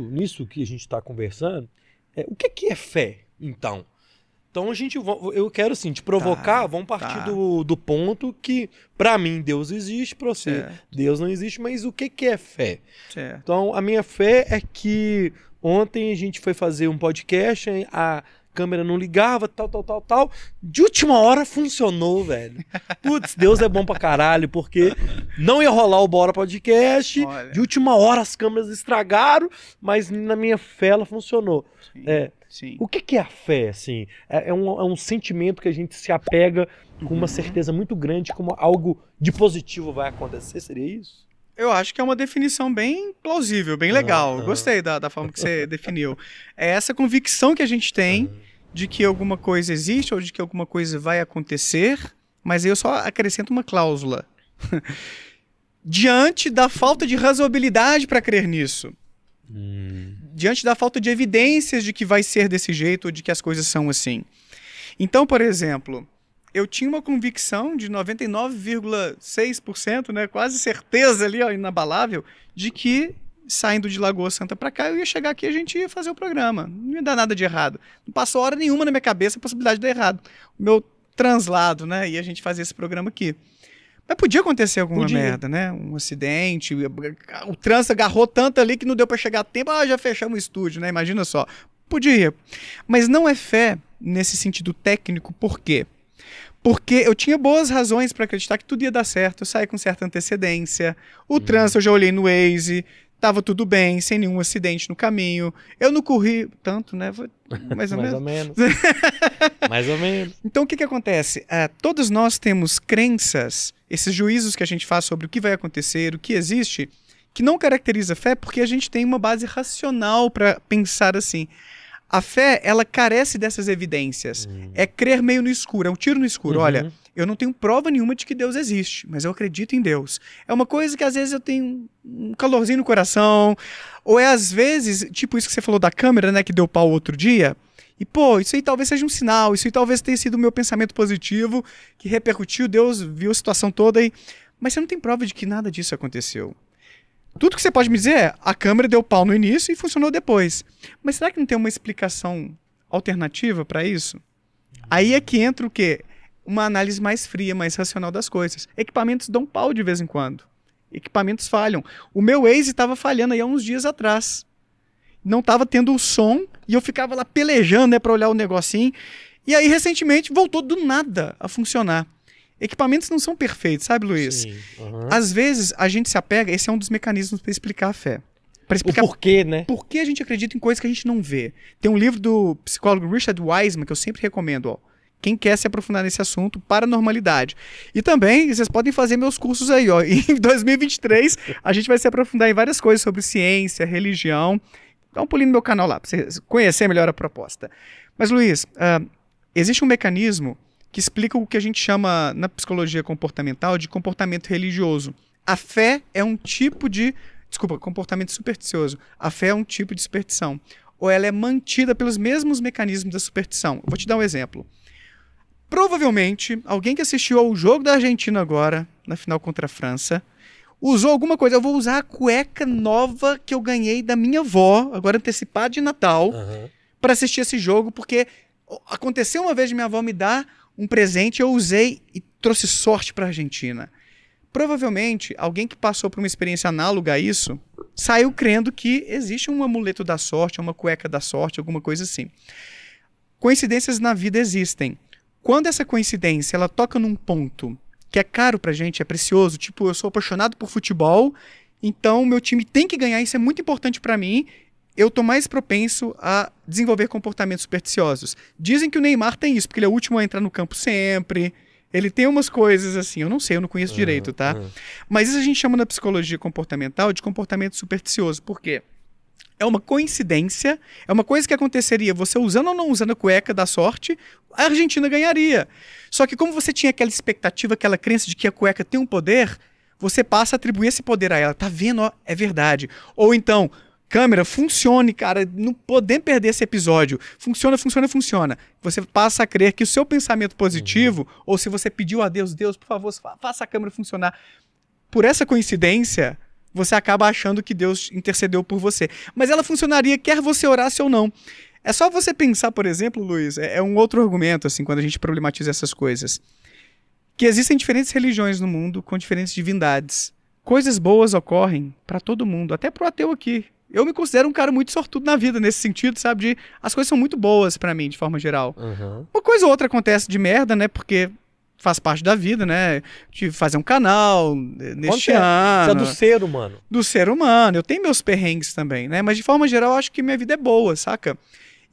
nisso que a gente está conversando, é, o que, é que é fé, então? Então a gente eu quero assim te provocar, tá, vamos partir tá. do, do ponto que para mim Deus existe, para você certo. Deus não existe, mas o que que é fé? Certo. Então a minha fé é que ontem a gente foi fazer um podcast, a câmera não ligava, tal, tal, tal, tal. De última hora funcionou, velho. Putz, Deus é bom pra caralho, porque não ia rolar o Bora Podcast. Olha. De última hora as câmeras estragaram, mas na minha fé ela funcionou. Sim, é, sim. O que, que é a fé, assim? É, é, um, é um sentimento que a gente se apega com uma certeza muito grande, como algo de positivo vai acontecer, seria isso? Eu acho que é uma definição bem plausível, bem legal. Gostei da, da forma que você definiu. É essa convicção que a gente tem de que alguma coisa existe ou de que alguma coisa vai acontecer, mas eu só acrescento uma cláusula. Diante da falta de razoabilidade para crer nisso. Hum. Diante da falta de evidências de que vai ser desse jeito ou de que as coisas são assim. Então, por exemplo, eu tinha uma convicção de 99,6%, né, quase certeza ali, ó, inabalável, de que saindo de Lagoa Santa para cá, eu ia chegar aqui e a gente ia fazer o programa. Não ia dar nada de errado. Não passou hora nenhuma na minha cabeça a possibilidade de dar errado. O meu translado, né, e a gente fazer esse programa aqui. Mas podia acontecer alguma podia. merda, né? Um acidente, o trânsito agarrou tanto ali que não deu para chegar a tempo, ah, já fechamos o estúdio, né? Imagina só. Podia. Mas não é fé nesse sentido técnico, por quê? porque eu tinha boas razões para acreditar que tudo ia dar certo. Eu saí com certa antecedência. O uhum. trânsito eu já olhei no Waze. Tava tudo bem, sem nenhum acidente no caminho. Eu não corri tanto, né? Mais ou Mais menos. Ou menos. Mais ou menos. Então, o que, que acontece? Uh, todos nós temos crenças, esses juízos que a gente faz sobre o que vai acontecer, o que existe, que não caracteriza a fé porque a gente tem uma base racional para pensar assim. A fé, ela carece dessas evidências. Uhum. É crer meio no escuro, é um tiro no escuro. Uhum. Olha, eu não tenho prova nenhuma de que Deus existe, mas eu acredito em Deus. É uma coisa que às vezes eu tenho um calorzinho no coração, ou é às vezes, tipo isso que você falou da câmera, né, que deu pau outro dia. E, pô, isso aí talvez seja um sinal, isso aí talvez tenha sido o meu pensamento positivo que repercutiu, Deus viu a situação toda aí, Mas você não tem prova de que nada disso aconteceu. Tudo que você pode me dizer é a câmera deu pau no início e funcionou depois. Mas será que não tem uma explicação alternativa para isso? Aí é que entra o quê? Uma análise mais fria, mais racional das coisas. Equipamentos dão pau de vez em quando. Equipamentos falham. O meu Waze estava falhando aí há uns dias atrás. Não estava tendo o som e eu ficava lá pelejando né, para olhar o negocinho. E aí, recentemente, voltou do nada a funcionar equipamentos não são perfeitos, sabe, Luiz? Sim, uhum. Às vezes a gente se apega, esse é um dos mecanismos para explicar a fé. Para explicar o porquê, né? Por que a gente acredita em coisas que a gente não vê. Tem um livro do psicólogo Richard Wiseman que eu sempre recomendo, ó. Quem quer se aprofundar nesse assunto, paranormalidade. E também, vocês podem fazer meus cursos aí, ó. Em 2023, a gente vai se aprofundar em várias coisas sobre ciência, religião. Dá um pulinho no meu canal lá, para você conhecer melhor a proposta. Mas, Luiz, uh, existe um mecanismo que explica o que a gente chama na psicologia comportamental de comportamento religioso. A fé é um tipo de. Desculpa, comportamento supersticioso. A fé é um tipo de superstição. Ou ela é mantida pelos mesmos mecanismos da superstição. Vou te dar um exemplo. Provavelmente, alguém que assistiu ao jogo da Argentina agora, na final contra a França, usou alguma coisa. Eu vou usar a cueca nova que eu ganhei da minha avó, agora antecipada de Natal, uhum. para assistir esse jogo, porque aconteceu uma vez de minha avó me dar um presente, eu usei e trouxe sorte para a Argentina. Provavelmente, alguém que passou por uma experiência análoga a isso saiu crendo que existe um amuleto da sorte, uma cueca da sorte, alguma coisa assim. Coincidências na vida existem. Quando essa coincidência ela toca num ponto que é caro pra gente, é precioso, tipo, eu sou apaixonado por futebol, então meu time tem que ganhar, isso é muito importante para mim, eu tô mais propenso a desenvolver comportamentos supersticiosos. Dizem que o Neymar tem isso, porque ele é o último a entrar no campo sempre. Ele tem umas coisas assim, eu não sei, eu não conheço uhum, direito, tá? Uhum. Mas isso a gente chama na psicologia comportamental de comportamento supersticioso. Por quê? É uma coincidência, é uma coisa que aconteceria você usando ou não usando a cueca da sorte, a Argentina ganharia. Só que como você tinha aquela expectativa, aquela crença de que a cueca tem um poder, você passa a atribuir esse poder a ela. Tá vendo? Ó, é verdade. Ou então, câmera funcione, cara. Não podemos perder esse episódio. Funciona, funciona, funciona. Você passa a crer que o seu pensamento positivo, uhum. ou se você pediu a Deus, Deus, por favor, faça a câmera funcionar. Por essa coincidência, você acaba achando que Deus intercedeu por você. Mas ela funcionaria quer você orasse ou não. É só você pensar, por exemplo, Luiz, é, é um outro argumento, assim, quando a gente problematiza essas coisas. Que existem diferentes religiões no mundo com diferentes divindades. Coisas boas ocorrem para todo mundo, até para o ateu aqui eu me considero um cara muito sortudo na vida nesse sentido, sabe? De as coisas são muito boas para mim, de forma geral. Uhum. Uma coisa ou outra acontece de merda, né? Porque faz parte da vida, né? De fazer um canal eh, neste ano. É? Isso é do ser humano. Do ser humano. Eu tenho meus perrengues também, né? Mas de forma geral, eu acho que minha vida é boa, saca?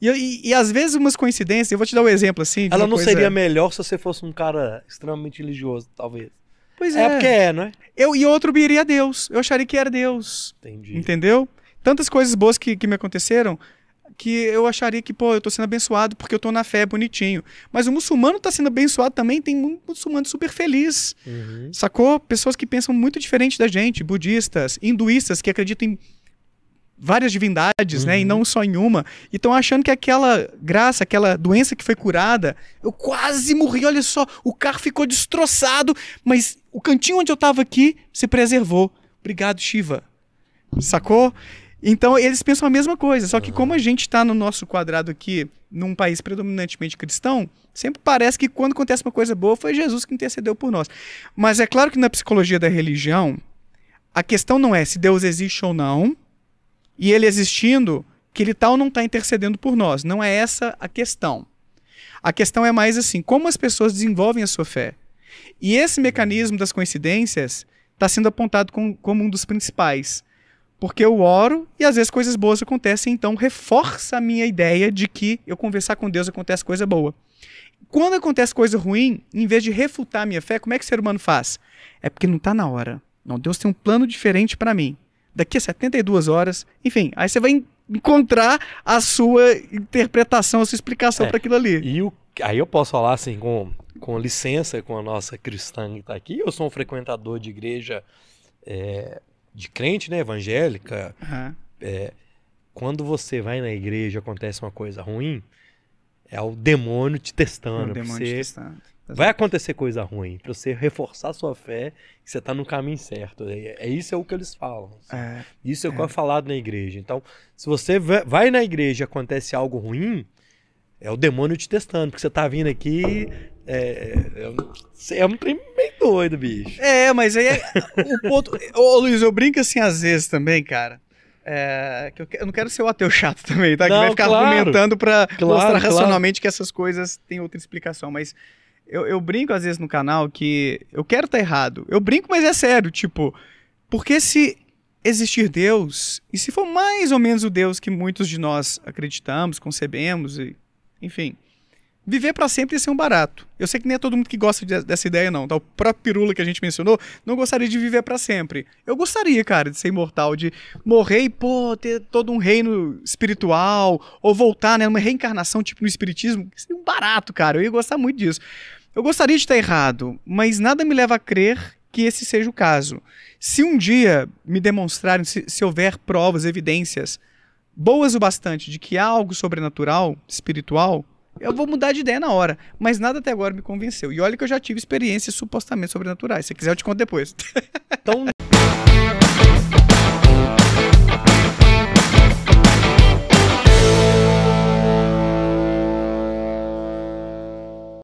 E, e, e às vezes umas coincidências, eu vou te dar um exemplo assim. Ela não coisa... seria melhor se você fosse um cara extremamente religioso, talvez. Pois é. É porque é, não é? Eu, e outro viria Deus. Eu acharia que era Deus. Entendi. Entendeu? tantas coisas boas que, que me aconteceram que eu acharia que, pô, eu tô sendo abençoado porque eu tô na fé, é bonitinho. Mas o muçulmano tá sendo abençoado também, tem um muçulmano super feliz. Uhum. Sacou? Pessoas que pensam muito diferente da gente, budistas, hinduístas que acreditam em várias divindades, uhum. né, e uhum. não só em uma. E estão achando que aquela graça, aquela doença que foi curada, eu quase morri, olha só, o carro ficou destroçado, mas o cantinho onde eu tava aqui se preservou. Obrigado, Shiva. Sacou? Então eles pensam a mesma coisa, só que uhum. como ah. a gente está no nosso quadrado aqui, num país predominantemente cristão, sempre parece que quando acontece uma coisa boa foi Jesus que intercedeu por nós. Mas é claro que na psicologia da religião, a questão não é se Deus existe ou não, e ele existindo, que ele tal tá não está intercedendo por nós. Não é essa a questão. A questão é mais assim, como as pessoas desenvolvem a sua fé. E esse mecanismo das coincidências está sendo apontado com, como um dos principais. Porque eu oro e às vezes coisas boas acontecem, então reforça a minha ideia de que eu conversar com Deus acontece coisa boa. Quando acontece coisa ruim, em vez de refutar a minha fé, como é que o ser humano faz? É porque não está na hora. Não, Deus tem um plano diferente para mim. Daqui a 72 horas, enfim, aí você vai encontrar a sua interpretação, a sua explicação é, para aquilo ali. E o, aí eu posso falar assim, com, com licença com a nossa cristã que está aqui, eu sou um frequentador de igreja é, de crente, né? Evangélica. Uhum. É, quando você vai na igreja acontece uma coisa ruim, é o demônio te testando. É o demônio te testando. Vai acontecer coisa ruim, para você reforçar sua fé que você está no caminho certo. É, é, isso é o que eles falam. Assim. É, isso é, é o que é. é falado na igreja. Então, se você vai na igreja e acontece algo ruim, é o demônio te testando, porque você está vindo aqui é, é, é um é trem doido, bicho. É, mas aí é, o ponto. Ô, Luiz, eu brinco assim às vezes também, cara. É, que eu, eu, não quero ser o ateu chato também, tá? Não, que vai ficar claro, argumentando pra claro, mostrar racionalmente que essas coisas têm outra explicação. Mas eu, eu brinco às vezes no canal que eu quero estar tá errado. Eu brinco, mas é sério. Tipo, porque se existir Deus, e se for mais ou menos o Deus que muitos de nós acreditamos, concebemos, e, enfim. Viver para sempre ia ser um barato. Eu sei que nem é todo mundo que gosta de, dessa ideia, não. Tá? O próprio Pirula que a gente mencionou não gostaria de viver para sempre. Eu gostaria, cara, de ser imortal, de morrer e, pô, ter todo um reino espiritual, ou voltar, né? Uma reencarnação, tipo no espiritismo. Seria um barato, cara. Eu ia gostar muito disso. Eu gostaria de estar errado, mas nada me leva a crer que esse seja o caso. Se um dia me demonstrarem, se, se houver provas, evidências boas o bastante de que há algo sobrenatural, espiritual, eu vou mudar de ideia na hora. Mas nada até agora me convenceu. E olha que eu já tive experiências supostamente sobrenaturais. Se quiser, eu te conto depois. Então,